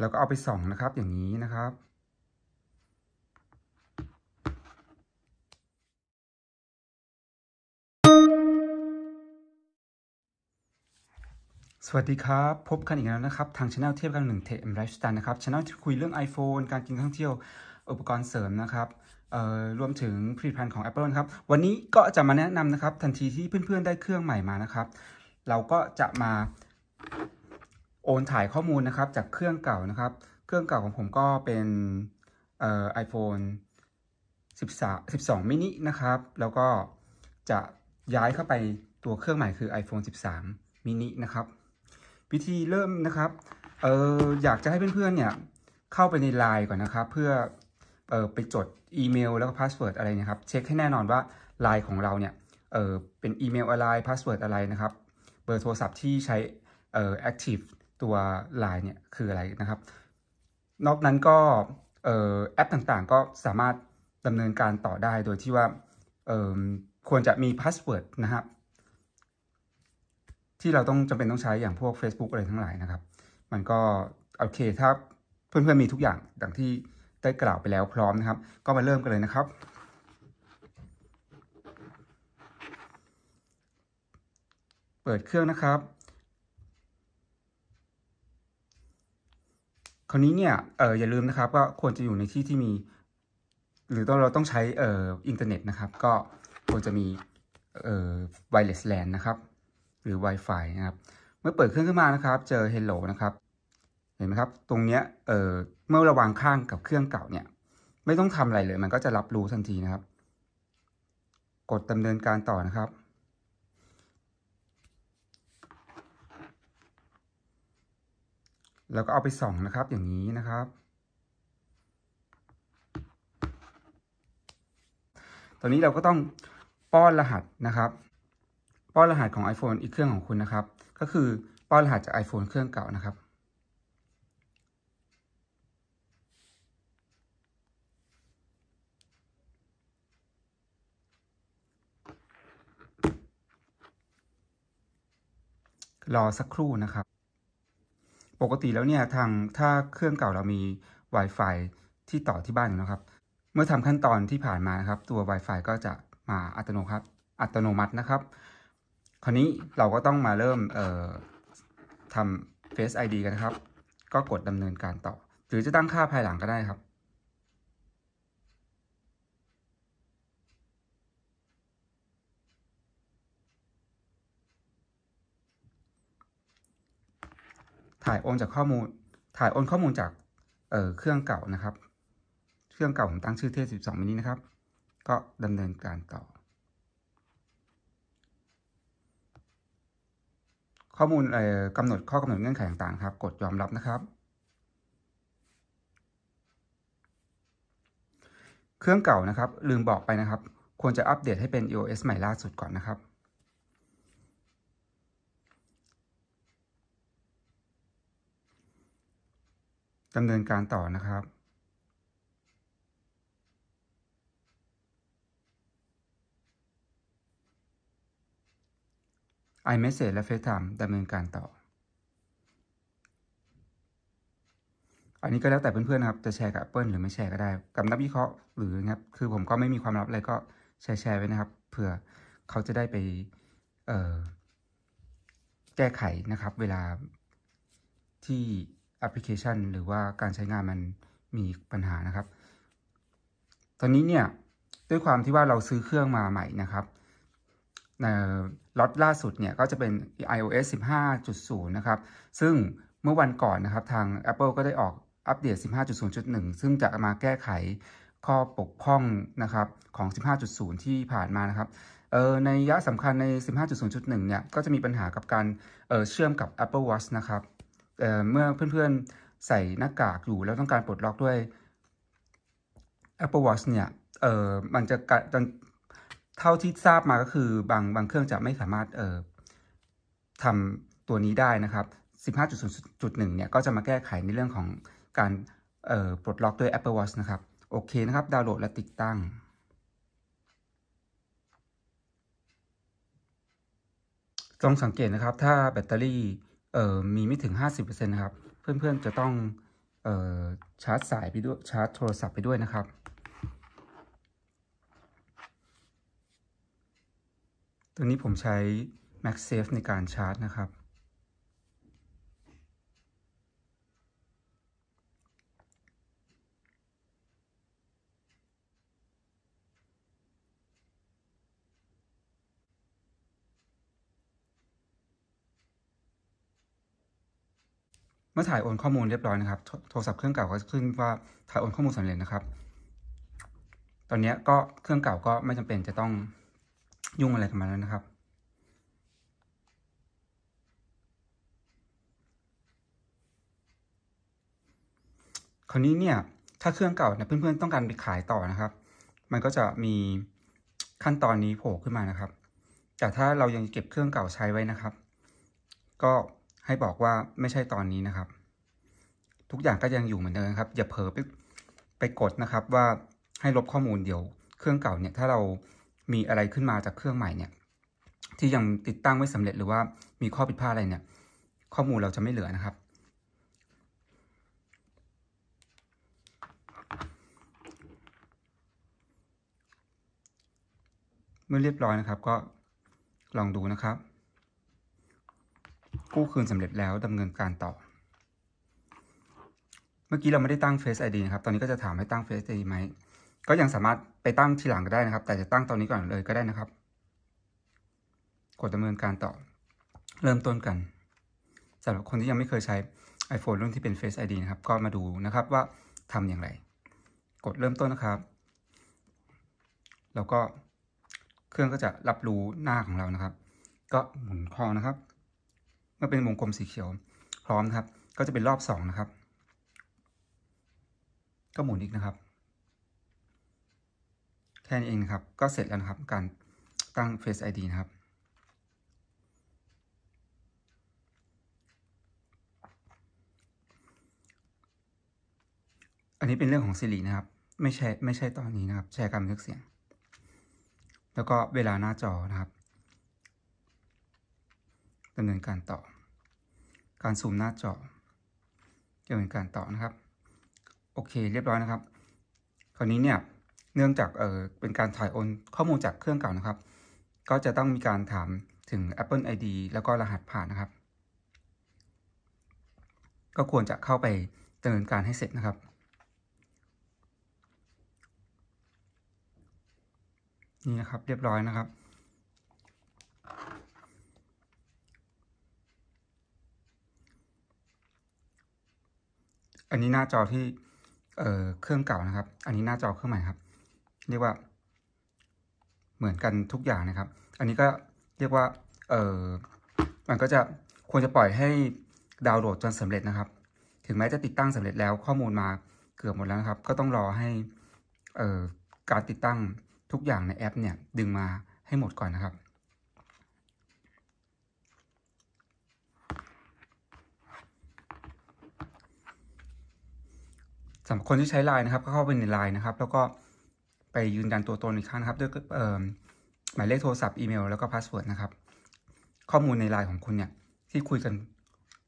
แล้วก็เอาไปส่องนะครับ อย่างนี้นะครับ สวัสดีครับ พบกันอีกแล้วนะครับ ทางช anel เทียบกันหนึ่งเทมไลฟ์สไตล์นะครับช anel ที่คุยเรื่อง iPhone การกินท่องเที่ยวอุปกรณ์เสริมนะครับ รวมถึงผลิตภัณฑ์ของ Apple นะครับ วันนี้ก็จะมาแนะนำนะครับ ทันทีที่เพื่อนๆ ได้เครื่องใหม่มานะครับ เราก็จะมาโอนถ่ายข้อมูลนะครับจากเครื่องเก่านะครับ เครื่องเก่าของผมก็เป็นไอโฟนสิบส e 1 2 mini นะครับแล้วก็จะย้ายเข้าไปตัวเครื่องใหม่คือ iPhone 13 mini นะครับวิธีเริ่มนะครับอออยากจะให้เพื่อนๆเนี่ยเข้าไปใน Line ก่อนนะครับ เพื่อออไปจดอีเมลแล้วก็พาสเวิร์ดอะไรนะครับ เช็คให้แน่นอนว่า Line ของเราเนี่ยเเป็นอีเมลอะไรพาสเวิร์ดอะไรนะครับ เบอร์โทรศัพท์ที่ใช้แอค active ตัวลายเนี่ย คืออะไรนะครับ นอกนั้นก็แอปต่างๆ ก็สามารถดำเนินการต่อได้โดยที่ว่าควรจะมีพาสเวิร์ด นะครับ ที่เราต้องจำเป็นต้องใช้อย่างพวก Facebook อะไรทั้งหลายนะครับ มันก็ โอเค ถ้า เพื่อนๆมีทุกอย่างดังที่ ได้ กล่าวไปแล้วพร้อมนะครับ ก็มาเริ่มกันเลยนะครับ เปิดเครื่องนะครับคราวนี้เนี่ย เอออย่าลืมนะครับ ก็ควรจะอยู่ในที่ที่มี หรือต้องเราต้องใช้ เอ่อ อินเทอร์เน็ตนะครับ ก็ควรจะมี เอ่อ ไวเลสแลนนะครับ หรือ Wi-Fi นะครับ เมื่อเปิดเครื่องขึ้นมานะครับ เจอ Hello นะครับ เห็นไหมครับ ตรงเนี้ย เอ่อเมื่อระวางข้างกับเครื่องเก่าเนี่ย ไม่ต้องทำอะไรเลย มันก็จะรับรู้ทันทีนะครับ กดดำเนินการต่อนะครับแล้วก็เอาไปส่องนะครับอย่างนี้นะครับ ตอนนี้เราก็ต้องป้อนรหัสนะครับ ป้อนรหัสของ iPhone อีกเครื่องของคุณนะครับ ก็คือป้อนรหัสจาก iPhone เครื่องเก่านะครับรอสักครู่นะครับปกติแล้วเนี่ยทางถ้าเครื่องเก่าเรามี Wi-Fi ที่ต่อที่บ้านนะครับ เมื่อทำขั้นตอนที่ผ่านมาครับ ตัว Wi-Fi ก็จะมาอัตโนครับอัตโนมัตินะครับ คราวนี้เราก็ต้องมาเริ่มทำ Face ID กันนะครับ ก็กดดำเนินการต่อ หรือจะตั้งค่าภายหลังก็ได้ครับถ่ายโอนจากข้อมูล ถ่ายโอนข้อมูลจากเเครื่องเก่านะครับ เครื่องเก่าผมตั้งชื่อเทสิบสองมินินะครับ ก็ดำเนินการต่อ ข้อมูลกาหนด ข้อกำหนดเงื่อนไขต่างๆ ครับ กดยอมรับนะครับ เครื่องเก่านะครับ ลืมบอกไปนะครับ ควรจะอัปเดตให้เป็น iOS ใหม่ล่าสุดก่อนนะครับดำเนินการต่อนะครับไอเมสเซจและเฟซไทม์ดำเนินการต่อ อันนี้ก็แล้วแต่เพื่อนๆ นะครับ จะแชร์กับ Apple หรือไม่แชร์ก็ได้กับนักวิเคราะห์หรือนะครับ คือผมก็ไม่มีความลับอะไรก็แชร์แชร์ไว้นะครับเผื่อเขาจะได้ไปแก้ไขนะครับเวลาที่แอปพลิเคชันหรือว่าการใช้งานมันมีปัญหานะครับ ตอนนี้เนี่ย ด้วยความที่ว่าเราซื้อเครื่องมาใหม่นะครับล็อตล่าสุดเนี่ยก็จะเป็น iOS 15.0 นะครับ ซึ่งเมื่อวันก่อนนะครับทาง Apple ก็ได้ออกอัปเดต 15.0.1 ซึ่งจะมาแก้ไขข้อปกพร่องนะครับของ 15.0 ที่ผ่านมานะครับ ในยะสำคัญใน 15.0.1 เนี่ยก็จะมีปัญหากับการเเชื่อมกับ Apple Watch นะครับ่เมื่อเพื่อนๆ ใส่หน้ากากอยู่แล้วต้องการปลดล็อกด้วย Apple Watch เนี่ยเออมันจะกนเท่าที่ทราบมาก็คือบางบางเครื่องจะไม่สามารถ เอ่อทำตัวนี้ได้นะครับ 15.0.1เนี่ยก็จะมาแก้ไขในเรื่องของการ เอ่อ ปลดล็อกด้วย Apple Watch นะครับ โอเคนะครับ ดาวน์โหลดและติดตั้ง ต้องสังเกตนะครับ ถ้าแบตเตอรี่เอ่อมีไม่ถึง 50%นะครับ เพื่อนๆจะต้องเอ่อชาร์จสายไปด้วยชาร์จโทรศัพท์ไปด้วยนะครับตัวนี้ผมใช้ MagSafe ในการชาร์จนะครับเมื่อถ่ายโอนข้อมูลเรียบร้อยนะครับ โทรศัพท์เครื่องเก่าก็ขึ้นว่าถ่ายโอนข้อมูลสำเร็จนะครับ ตอนนี้ก็เครื่องเก่าก็ไม่จำเป็นจะต้องยุ่งอะไรกับมันแล้วนะครับ คราวนี้เนี่ยถ้าเครื่องเก่าเนี่ยเพื่อนๆต้องการไปขายต่อนะครับ มันก็จะมีขั้นตอนนี้โผล่ขึ้นมานะครับ แต่ถ้าเรายังเก็บเครื่องเก่าใช้ไว้นะครับ ก็ให้บอกว่าไม่ใช่ตอนนี้นะครับ ทุกอย่างก็ยังอยู่เหมือนเดิมครับ อย่าเผลอไปไปกดนะครับว่าให้ลบข้อมูลเดี๋ยวเครื่องเก่าเนี่ยถ้าเรามีอะไรขึ้นมาจากเครื่องใหม่เนี่ย ที่ยังติดตั้งไม่สำเร็จหรือว่ามีข้อผิดพลาดอะไรเนี่ย ข้อมูลเราจะไม่เหลือนะครับ เมื่อเรียบร้อยนะครับ ก็ลองดูนะครับกู้คืนสำเร็จแล้วดำเนินการต่อ เมื่อกี้เราไม่ได้ตั้ง Face ID นะครับตอนนี้ก็จะถามให้ตั้ง Face ID ไหมก็ยังสามารถไปตั้งทีหลังก็ได้นะครับ แต่จะตั้งตอนนี้ก่อนเลยก็ได้นะครับ กดดำเนินการต่อเริ่มต้นกันสำหรับคนที่ยังไม่เคยใช้ iPhone รุ่นที่เป็น Face ID นะครับ ก็มาดูนะครับว่าทำอย่างไร กดเริ่มต้นนะครับแล้วก็เครื่องก็จะรับรู้หน้าของเรานะครับ ก็หมุนคอนะครับมื่อเป็นวงกลมสีเขียวพร้อมครับ ก็จะเป็นรอบสองนะครับก็หมุนอีกนะครับ แค่นี้เองครับก็เสร็จแล้วนะครับการตั้ง Face ID นะครับ อันนี้เป็นเรื่องของ Siri นะครับไม่ใช่ไม่ใช่ตอนนี้นะครับ แชร์การบันทึกเสียง แล้วก็เวลาหน้าจอนะครับดำเนินการต่อ การซูมหน้าจอจะเป็นการต่อนะครับโอเค เรียบร้อยนะครับ คราวนี้เนี่ยเนื่องจากเออเป็นการถ่ายโอนข้อมูลจากเครื่องเก่านะครับ ก็จะต้องมีการถามถึง Apple ID แล้วก็รหัสผ่านนะครับ ก็ควรจะเข้าไปดำเนินการให้เสร็จนะครับนี่นะครับเรียบร้อยนะครับอันนี้หน้าจอที่เเครื่องเก่านะครับ อันนี้หน้าจอเครื่องใหม่ครับ เรียกว่า เหมือนกันทุกอย่างนะครับ อันนี้ก็เรียกว่าเออมันก็จะควรจะปล่อยให้ดาวน์โหลดจนสำเร็จนะครับ ถึงแม้จะติดตั้งสำเร็จแล้วข้อมูลมาเกือบหมดแล้วนะครับ ก็ต้องรอให้เออการติดตั้งทุกอย่างในแอปเนี่ยดึงมาให้หมดก่อนนะครับสำหรับคนที่ใช้ไลน์นะครับก็เข้าไปในไลน์นะครับแล้วก็ไปยืนยันตัวตนอีกครั้งนะครับด้วยหมายเลขโทรศัพท์อีเมลแล้วก็พาสเวิร์ดนะครับข้อมูลในไลน์ของคุณเนี่ยที่คุยกัน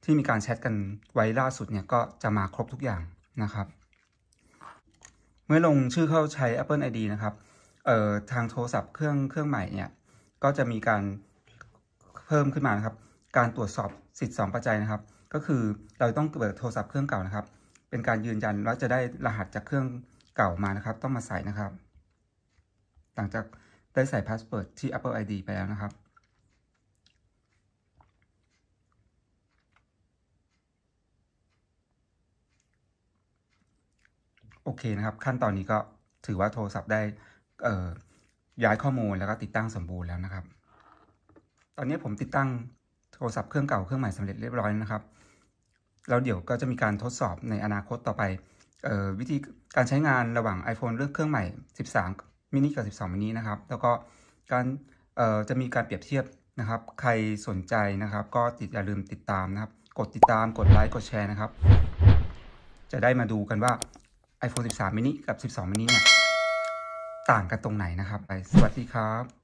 ที่มีการแชทกันไว้ล่าสุดเนี่ยก็จะมาครบทุกอย่างนะครับ เมื่อลงชื่อเข้าใช้ Apple ID นะครับทางโทรศัพท์เครื่องเครื่องใหม่เนี่ยก็จะมีการเพิ่มขึ้นมานะครับ การตรวจสอบสิทธิสองปัจจัยนะครับ ก็คือเราต้องเปิดโทรศัพท์เครื่องเก่านะครับเป็นการยืนยัน แล้วจะได้รหัสจากเครื่องเก่ามานะครับ ต้องมาใส่นะครับหลังจากได้ใส่พาสเวิร์ดที่ Apple ID ไปแล้วนะครับโอเคนะครับขั้นตอนนี้ก็ถือว่าโทรศัพท์ได้ย้ายข้อมูลแล้วก็ติดตั้งสมบูรณ์แล้วนะครับ ตอนนี้ผมติดตั้งโทรศัพท์เครื่องเก่าเครื่องใหม่สำเร็จเรียบร้อยนะครับแล้วเดี๋ยวก็จะมีการทดสอบในอนาคตต่อไปออวิธีการใช้งานระหว่าง iPhone เลือกเครื่องใหม่ 13มินิกับ 12มินินะครับแล้วก็การจะมีการเปรียบเทียบนะครับใครสนใจนะครับ ก็อย่าลืมติดตามนะครับ กดติดตามกดไลค์กดแชร์นะครับ จะได้มาดูกันว่า iPhone 13 mini กับ 12 mini เนี่ยต่างกันตรงไหนนะครับไปสวัสดีครับ